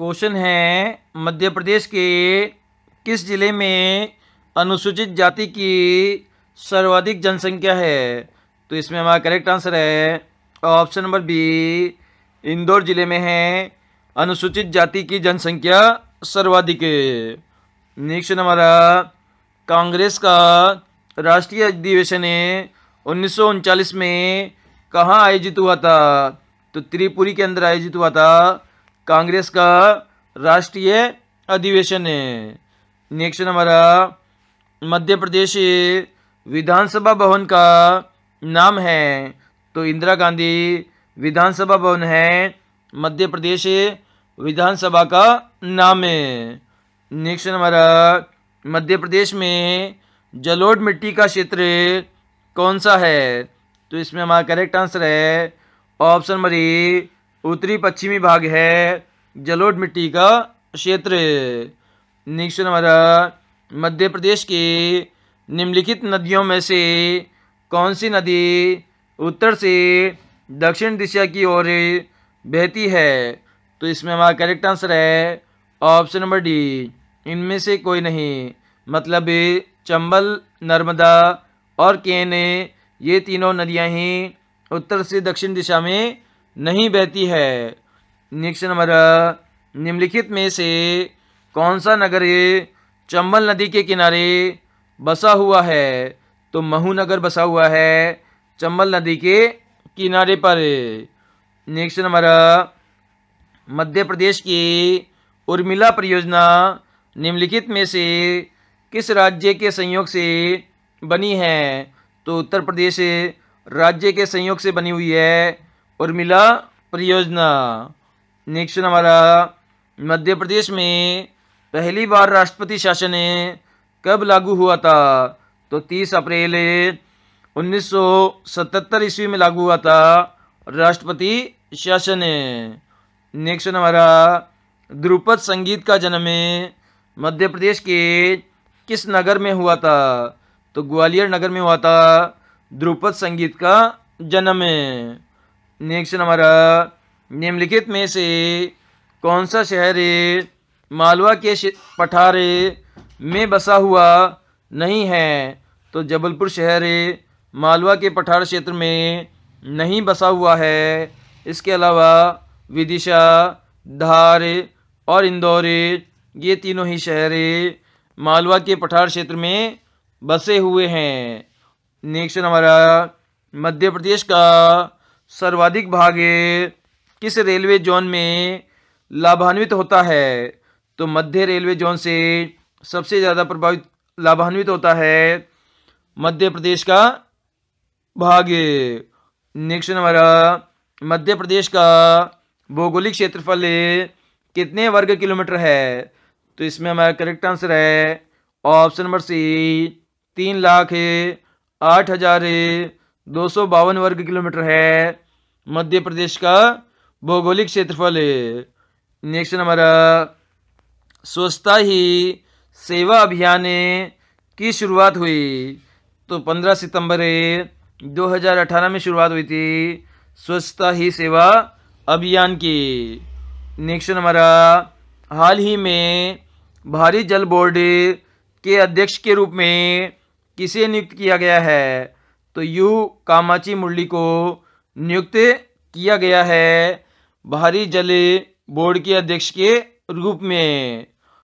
question है मध्य प्रदेश के किस जिले में अनुसूचित जाति की सर्वाधिक जनसंख्या है तो इसमें हमारा करेक्ट आंसर है ऑप्शन नंबर बी इंदौर जिले में है अनुसूचित जाति की जनसंख्या सर्वाधिक है नेक्स्ट हमारा कांग्रेस का राष्ट्रीय अधिवेशन उन्नीस में कहाँ आयोजित हुआ था तो त्रिपुरी के अंदर आयोजित हुआ था कांग्रेस का राष्ट्रीय अधिवेशन है नेक्स्ट हमारा मध्य प्रदेश विधानसभा भवन का नाम है तो इंदिरा गांधी विधानसभा भवन है मध्य प्रदेश विधानसभा का नाम है नेक्स्ट हमारा मध्य प्रदेश में जलोढ़ मिट्टी का क्षेत्र कौन सा है तो इसमें हमारा करेक्ट आंसर है ऑप्शन नंबर ए उत्तरी पश्चिमी भाग है जलोढ़ मिट्टी का क्षेत्र नेक्स्ट नंबर मध्य प्रदेश के निम्नलिखित नदियों में से कौन सी नदी उत्तर से दक्षिण दिशा की ओर बहती है तो इसमें हमारा करेक्ट आंसर है ऑप्शन नंबर डी इनमें से कोई नहीं मतलब चंबल नर्मदा और केन ये तीनों नदियां ही उत्तर से दक्षिण दिशा में नहीं बहती है नेक्स्ट नंबर निम्नलिखित में से कौन सा नगर चंबल नदी के किनारे बसा हुआ है तो महू नगर बसा हुआ है चंबल नदी के किनारे पर नेक्स्ट नंबर मध्य प्रदेश की उर्मिला परियोजना निम्नलिखित में से किस राज्य के संयोग से बनी है तो उत्तर प्रदेश राज्य के संयोग से बनी हुई है और मिला परियोजना नेक्स्ट हमारा मध्य प्रदेश में पहली बार राष्ट्रपति शासन कब लागू हुआ था तो 30 अप्रैल 1977 ईस्वी में लागू हुआ था राष्ट्रपति शासन नेक्स्ट हमारा ध्रुपद संगीत का जन्म मध्य प्रदेश के किस नगर में हुआ था तो ग्वालियर नगर में हुआ था ध्रुपद संगीत का जन्म नेक्स्ट हमारा निम्नलिखित में से कौन सा शहर मालवा के पठारे में बसा हुआ नहीं है तो जबलपुर शहर मालवा के पठार क्षेत्र में नहीं बसा हुआ है इसके अलावा विदिशा धार और इंदौर ये तीनों ही शहर मालवा के पठार क्षेत्र में बसे हुए हैं नेक्स्ट हमारा मध्य प्रदेश का सर्वाधिक भाग किस रेलवे जोन में लाभान्वित होता है तो मध्य रेलवे जोन से सबसे ज़्यादा प्रभावित लाभान्वित होता है मध्य प्रदेश का भाग नेक्स्ट हमारा मध्य प्रदेश का भौगोलिक क्षेत्रफल कितने वर्ग किलोमीटर है तो इसमें हमारा करेक्ट आंसर है ऑप्शन नंबर सी तीन लाख आठ हजार दो सौ बावन वर्ग किलोमीटर है मध्य प्रदेश का भौगोलिक क्षेत्रफल नेक्स्ट हमारा स्वच्छता ही सेवा अभियान की शुरुआत हुई तो 15 सितंबर 2018 में शुरुआत हुई थी स्वच्छता ही सेवा अभियान की नेक्स्ट हमारा हाल ही में भारी जल बोर्ड के अध्यक्ष के रूप में किसे नियुक्त किया गया है तो यू कामाची मुरली को नियुक्त किया गया है भारी जल बोर्ड के अध्यक्ष के रूप में